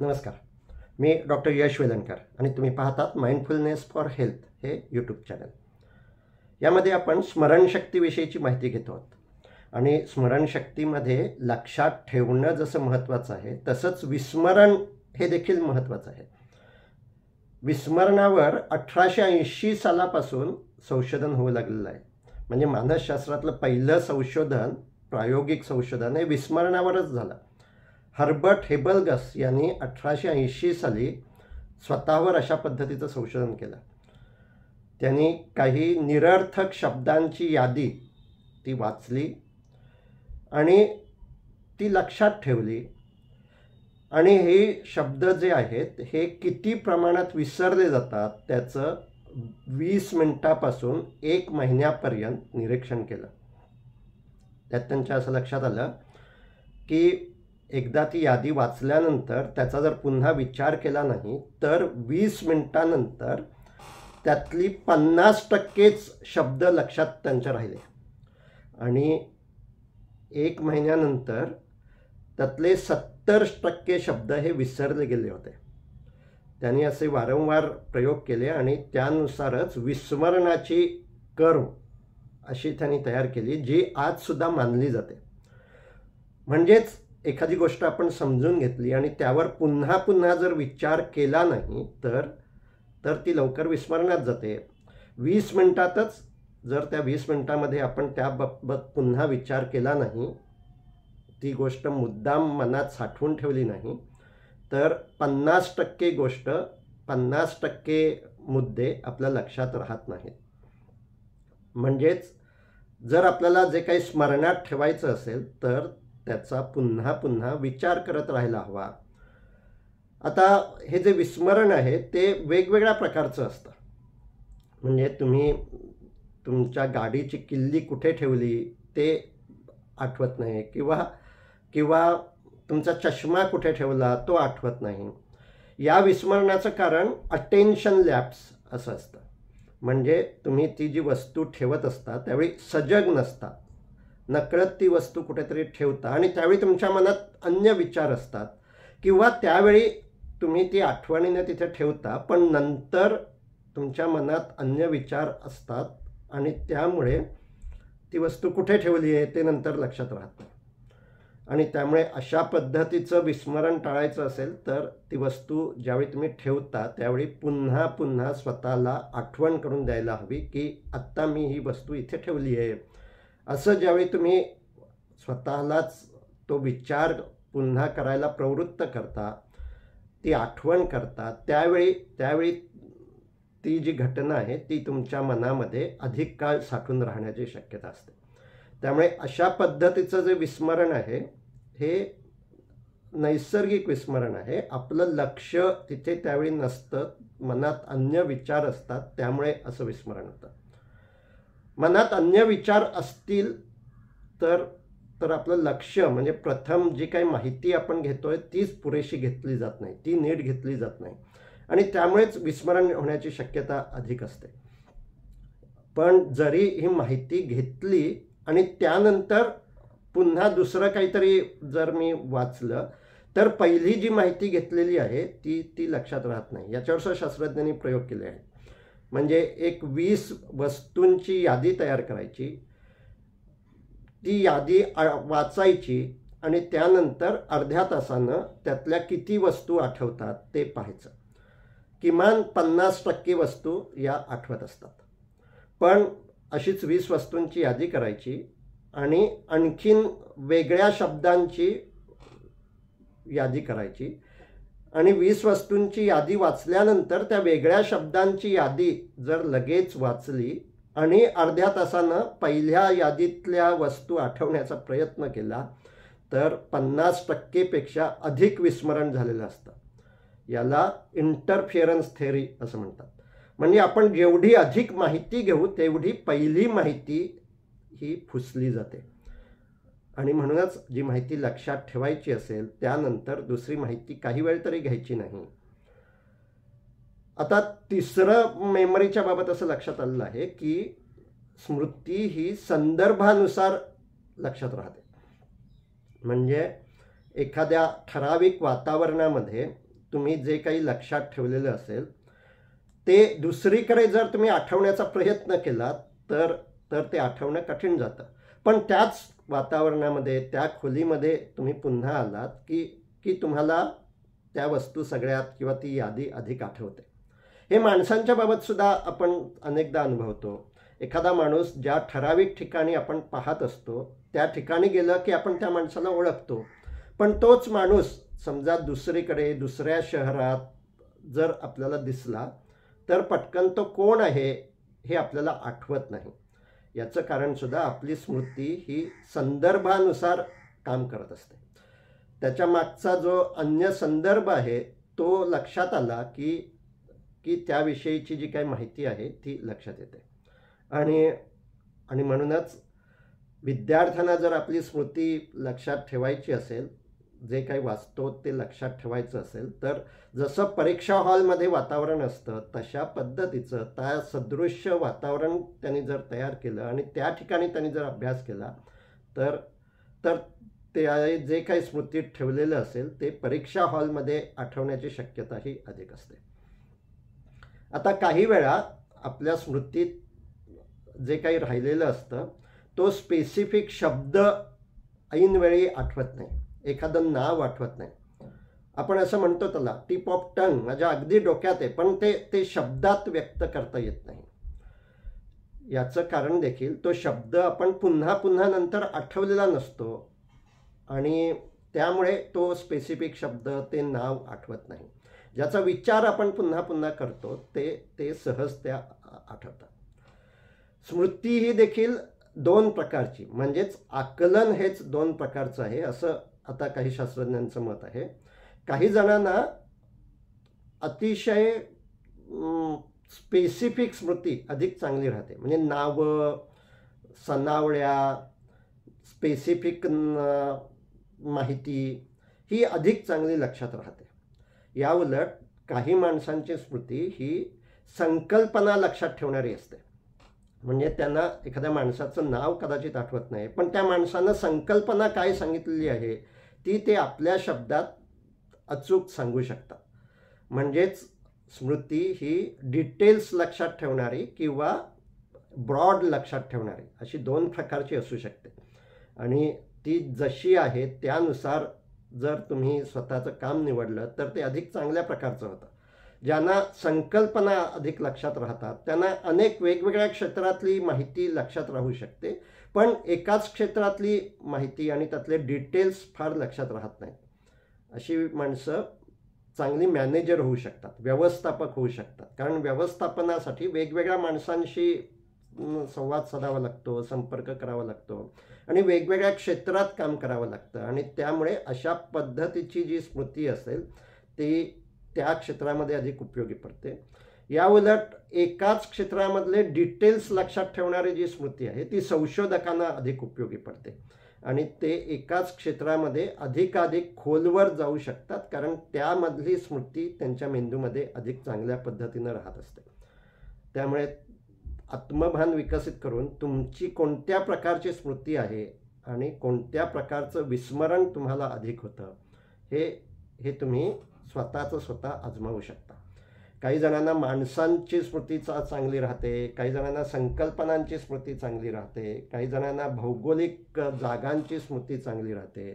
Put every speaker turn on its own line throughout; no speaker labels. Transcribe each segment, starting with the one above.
नमस्कार मी डॉक्टर यश वेलणकर आणि तुम्ही पाहतात माइंडफुलनेस फॉर हेल्थ हे यूट्यूब चॅनल यामध्ये आपण स्मरणशक्तीविषयीची माहिती घेतो आहोत आणि स्मरणशक्तीमध्ये लक्षात ठेवणं जसं महत्त्वाचं आहे तसंच विस्मरण हे देखील महत्त्वाचं आहे विस्मरणावर अठराशे ऐंशी सालापासून संशोधन होऊ लागलेलं आहे म्हणजे मानसशास्त्रातलं पहिलं संशोधन प्रायोगिक संशोधन हे विस्मरणावरच झालं हर्बर्ट हेबलगस यांनी अठराशे ऐंशी साली स्वतःवर अशा पद्धतीचं संशोधन केलं त्यांनी काही निरर्थक शब्दांची यादी ती वाचली आणि ती लक्षात ठेवली आणि हे शब्द जे आहेत हे किती प्रमाणात विसरले जातात त्याचं वीस मिनटापासून एक महिन्यापर्यंत निरीक्षण केलं त्यात त्यांच्या असं लक्षात आलं की एकदा ती यादी वाचल्यानंतर त्याचा जर पुन्हा विचार केला नाही तर वीस मिनटानंतर त्यातली पन्नास टक्केच शब्द लक्षात त्यांच्या राहिले आणि एक महिन्यानंतर त्यातले सत्तर टक्के शब्द हे विसरले गेले होते त्यांनी असे वारंवार प्रयोग केले आणि त्यानुसारच विस्मरणाची कर्व अशी त्यांनी तयार केली जी आजसुद्धा मानली जाते म्हणजेच एखादी गोष्ट आपण समजून घेतली आणि त्यावर पुन्हा पुन्हा जर विचार केला नाही तर तर ती लवकर विस्मरणात जाते वीस मिनटातच जर त्या वीस मिनटामध्ये आपण त्याबाबत पुन्हा विचार केला नाही ती गोष्ट मुद्दाम मनात साठवून ठेवली नाही तर पन्नास टक्के गोष्ट पन्नास टक्के मुद्दे आपल्या लक्षात राहत नाहीत म्हणजेच जर आपल्याला जे काही स्मरणात ठेवायचं असेल तर त्याचा पुन्हा पुन्हा विचार करत राहायला हवा आता हे जे विस्मरण आहे ते वेगवेगळ्या प्रकारचं असतं म्हणजे तुम्ही तुमच्या गाडीची किल्ली कुठे ठेवली ते आठवत नाही किंवा किंवा तुमचा चष्मा कुठे ठेवला तो आठवत नाही या विस्मरणाचं कारण अटेन्शन लॅप्स असं असतं म्हणजे तुम्ही ती जी वस्तू ठेवत असता त्यावेळी सजग नसता नकळत ती वस्तू कुठेतरी ठेवता आणि त्यावेळी तुमच्या मनात अन्य विचार असतात किंवा त्यावेळी तुम्ही ती आठवणीने तिथे ठेवता पण नंतर तुमच्या मनात अन्य विचार असतात आणि त्यामुळे ती वस्तू कुठे ठेवली आहे ते नंतर लक्षात राहतं आणि त्यामुळे अशा पद्धतीचं विस्मरण टाळायचं असेल तर ती वस्तू ज्यावेळी तुम्ही ठेवता त्यावेळी पुन्हा पुन्हा स्वतःला आठवण करून द्यायला हवी की आत्ता मी ही वस्तू इथे ठेवली आहे असं ज्यावेळी तुम्ही स्वतःलाच तो विचार पुन्हा करायला प्रवृत्त करता ती आठवण करता त्यावेळी त्यावेळी ती जी घटना आहे ती तुमच्या मनामध्ये अधिक काळ साठून राहण्याची शक्यता असते त्यामुळे अशा पद्धतीचं जे विस्मरण आहे हे नैसर्गिक विस्मरण आहे आपलं लक्ष तिथे त्यावेळी नसतं मनात अन्य विचार असतात त्यामुळे असं विस्मरण होतं मनात अन्य विचार असतील तर तर आपलं लक्ष म्हणजे प्रथम जी काही माहिती आपण घेतोय तीच पुरेशी घेतली जात नाही ती नीट घेतली जात नाही आणि त्यामुळेच विस्मरण होण्याची शक्यता अधिक असते पण जरी ही माहिती घेतली आणि त्यानंतर पुन्हा दुसरं काहीतरी जर मी वाचलं तर पहिली जी माहिती घेतलेली आहे ती ती लक्षात राहत नाही याच्यावर शास्त्रज्ञांनी प्रयोग केले आहेत म्हणजे एक वीस वस्तूंची यादी तयार करायची ती यादी वाचायची आणि त्यानंतर अर्ध्या तासानं त्यातल्या किती वस्तू आठवतात ते पाहायचं किमान पन्नास टक्के वस्तू या आठवत असतात पण अशीच वीस वस्तूंची यादी करायची आणि आणखीन वेगळ्या शब्दांची यादी करायची आणि वीस वस्तूंची यादी वाचल्यानंतर त्या वेगळ्या शब्दांची यादी जर लगेच वाचली आणि अर्ध्या तासानं पहिल्या यादीतल्या वस्तू आठवण्याचा प्रयत्न केला तर पन्नास टक्केपेक्षा अधिक विस्मरण झालेलं असतं याला इंटरफिअरन्स थेअरी असं म्हणतात म्हणजे आपण जेवढी अधिक माहिती घेऊ तेवढी पहिली माहिती ही फुसली जाते आणि म्हणूनच जी माहिती लक्षात ठेवायची असेल त्यानंतर दुसरी माहिती काही वेळ तरी घ्यायची नाही आता तिसरं मेमरीच्या बाबत असं लक्षात आलेलं आहे की स्मृती ही संदर्भानुसार लक्षात राहते म्हणजे एखाद्या ठराविक वातावरणामध्ये तुम्ही जे काही लक्षात ठेवलेलं असेल ते दुसरीकडे जर तुम्ही आठवण्याचा प्रयत्न केला तर तर ते आठवणं कठीण जातं पण त्याच वातावरणामध्ये त्या खोलीमध्ये तुम्ही पुन्हा आलात की की तुम्हाला त्या वस्तू सगळ्यात किंवा ती यादी अधिक आठवते हे माणसांच्या बाबतसुद्धा आपण अनेकदा अनुभवतो एखादा माणूस ज्या ठराविक ठिकाणी आपण पाहत असतो त्या ठिकाणी गेलं की आपण त्या माणसाला ओळखतो पण तोच माणूस समजा दुसरीकडे दुसऱ्या शहरात जर आपल्याला दिसला तर पटकन तो कोण आहे हे आपल्याला आठवत नाही याचं कारणसुद्धा आपली स्मृती ही संदर्भानुसार काम करत असते त्याच्या मागचा जो अन्य संदर्भ आहे तो लक्षात आला की की त्याविषयीची जी काही माहिती आहे ती लक्षात येते आणि आणि म्हणूनच विद्यार्थ्यांना जर आपली स्मृती लक्षात ठेवायची असेल जे काही वाचतो ते लक्षात ठेवायचं असेल तर जसं परीक्षा हॉलमध्ये वातावरण असतं तशा पद्धतीचं त्या सदृश्य वातावरण त्यांनी जर तयार केलं आणि त्या ठिकाणी त्यांनी जर अभ्यास केला तर तर ते जे काही स्मृतीत ठेवलेलं असेल ते परीक्षा हॉलमध्ये आठवण्याची शक्यताही अधिक असते आता काही वेळा आपल्या स्मृतीत जे काही राहिलेलं असतं तो स्पेसिफिक शब्द ऐनवेळी आठवत नाही एखादं नाव आठवत नाही आपण असं म्हणतो त्याला टिप ऑफ टंग माझ्या म्हणजे अगदी डोक्यात आहे पण ते ते शब्दात व्यक्त करता येत नाही याचं कारण देखील तो शब्द आपण पुन्हा पुन्हा नंतर आठवलेला नसतो आणि त्यामुळे तो स्पेसिफिक शब्द ते नाव आठवत नाही ज्याचा विचार आपण पुन्हा पुन्हा करतो ते ते सहज त्या आठवतात स्मृती ही देखील दोन प्रकारची म्हणजेच आकलन हेच दोन प्रकारचं आहे असं आता काही शास्त्रज्ञांचं मत आहे काही जणांना अतिशय स्पेसिफिक स्मृती अधिक चांगली राहते म्हणजे नावं सनावळ्या स्पेसिफिक माहिती ही अधिक चांगली लक्षात राहते याउलट काही माणसांची स्मृती ही संकल्पना लक्षात ठेवणारी असते म्हणजे त्यांना एखाद्या माणसाचं नाव कदाचित आठवत नाही पण त्या माणसानं संकल्पना काय सांगितलेली आहे ती ते आपल्या शब्दात अचूक सांगू शकतात म्हणजेच स्मृती ही डिटेल्स लक्षात ठेवणारी किंवा ब्रॉड लक्षात ठेवणारी अशी दोन प्रकारची असू शकते आणि ती जशी आहे त्यानुसार जर तुम्ही स्वतःचं काम निवडलं तर ते अधिक चांगल्या प्रकारचं होतं ज्यांना संकल्पना अधिक लक्षात राहतात त्यांना अनेक वेगवेगळ्या क्षेत्रातली माहिती लक्षात राहू शकते पण एकाच क्षेत्रातली माहिती आणि त्यातले डिटेल्स फार लक्षात राहत नाहीत अशी माणसं चांगली मॅनेजर होऊ शकतात व्यवस्थापक होऊ शकतात कारण व्यवस्थापनासाठी वेगवेगळ्या माणसांशी संवाद साधावा लागतो संपर्क करावा लागतो आणि वेगवेगळ्या क्षेत्रात काम करावं लागतं आणि त्यामुळे अशा पद्धतीची जी स्मृती असेल ती त्या क्षेत्रामध्ये अधिक उपयोगी पडते या उलट एकाच क्षेत्रामधले डिटेल्स लक्षात ठेवणारी जी स्मृती आहे ती संशोधकांना अधिक उपयोगी पडते आणि ते एकाच क्षेत्रामध्ये अधिकाधिक खोलवर जाऊ शकतात कारण त्यामधली स्मृती त्यांच्या मेंदूमध्ये अधिक चांगल्या पद्धतीनं राहत असते त्यामुळे आत्मभान विकसित करून तुमची कोणत्या प्रकारची स्मृती आहे आणि कोणत्या प्रकारचं विस्मरण तुम्हाला अधिक होतं हे हे तुम्ही स्वतःचं स्वतः आजमावू शकता काही जणांना माणसांची स्मृती चा चांगली राहते काही जणांना संकल्पनांची स्मृती चांगली राहते काही जणांना भौगोलिक जागांची स्मृती चांगली राहते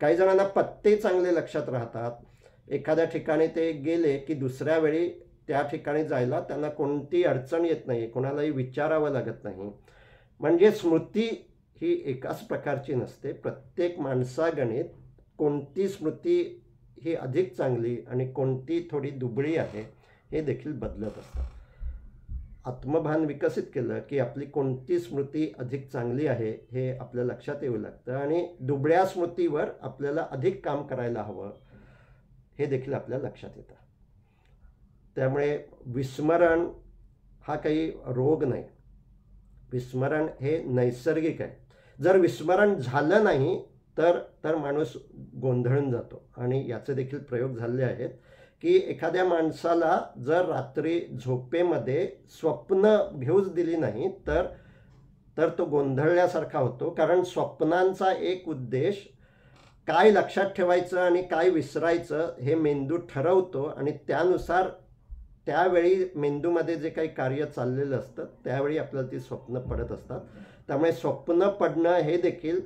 काही जणांना पत्ते चांगले लक्षात राहतात एखाद्या ठिकाणी ते गेले की दुसऱ्या वेळी त्या ठिकाणी जायला त्यांना कोणती अडचण येत नाही कोणालाही विचारावं लागत नाही म्हणजे स्मृती ही एकाच प्रकारची नसते प्रत्येक माणसागणित कोणती स्मृती ही अधिक चांगली आणि कोणती थोडी दुबळी आहे हे देखील बदलत असतात आत्मभान विकसित केलं की आपली कोणती स्मृती अधिक चांगली आहे हे आपल्या लक्षात येऊ लागतं आणि दुबळ्या स्मृतीवर आपल्याला अधिक काम करायला हवं हे देखील आपल्या लक्षात येतं त्यामुळे विस्मरण हा काही रोग नाही विस्मरण हे नैसर्गिक आहे जर विस्मरण झालं नाही तर तर माणूस गोंधळून जातो आणि याचे देखील प्रयोग झाले आहेत की एखाद्या माणसाला जर रात्री झोपेमध्ये स्वप्न घेऊच दिली नाही तर तर तो गोंधळल्यासारखा होतो कारण स्वप्नांचा एक उद्देश काय लक्षात ठेवायचं आणि काय विसरायचं हे मेंदू ठरवतो आणि त्यानुसार त्यावेळी मेंदूमध्ये जे काही कार्य चाललेलं असतं त्यावेळी आपल्याला ती स्वप्न पडत असतात त्यामुळे स्वप्न पडणं हे देखील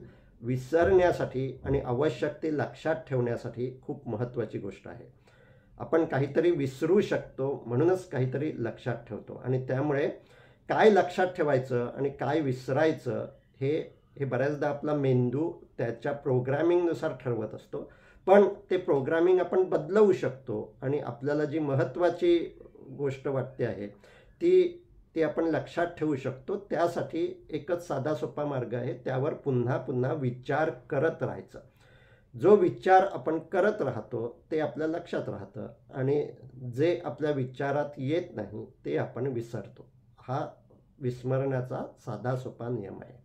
विसरण्यासाठी आणि आवश्यक ते लक्षात ठेवण्यासाठी खूप महत्त्वाची गोष्ट आहे आपण काहीतरी विसरू शकतो म्हणूनच काहीतरी लक्षात ठेवतो आणि त्यामुळे काय लक्षात ठेवायचं आणि काय विसरायचं हे हे बऱ्याचदा आपला मेंदू त्याच्या प्रोग्रॅमिंगनुसार ठरवत असतो पण ते प्रोग्रामिंग आपण बदलवू शकतो आणि आपल्याला जी महत्त्वाची गोष्ट वाटते आहे ती ते आपण लक्षात ठेवू शकतो त्यासाठी एकच साधा सोपा मार्ग आहे त्यावर पुन्हा पुन्हा विचार करत राहायचं जो विचार आपण करत राहतो ते आपल्या लक्षात राहतं आणि जे आपल्या विचारात येत नाही ते आपण विसरतो हा विस्मरण्याचा साधा सोपा नियम आहे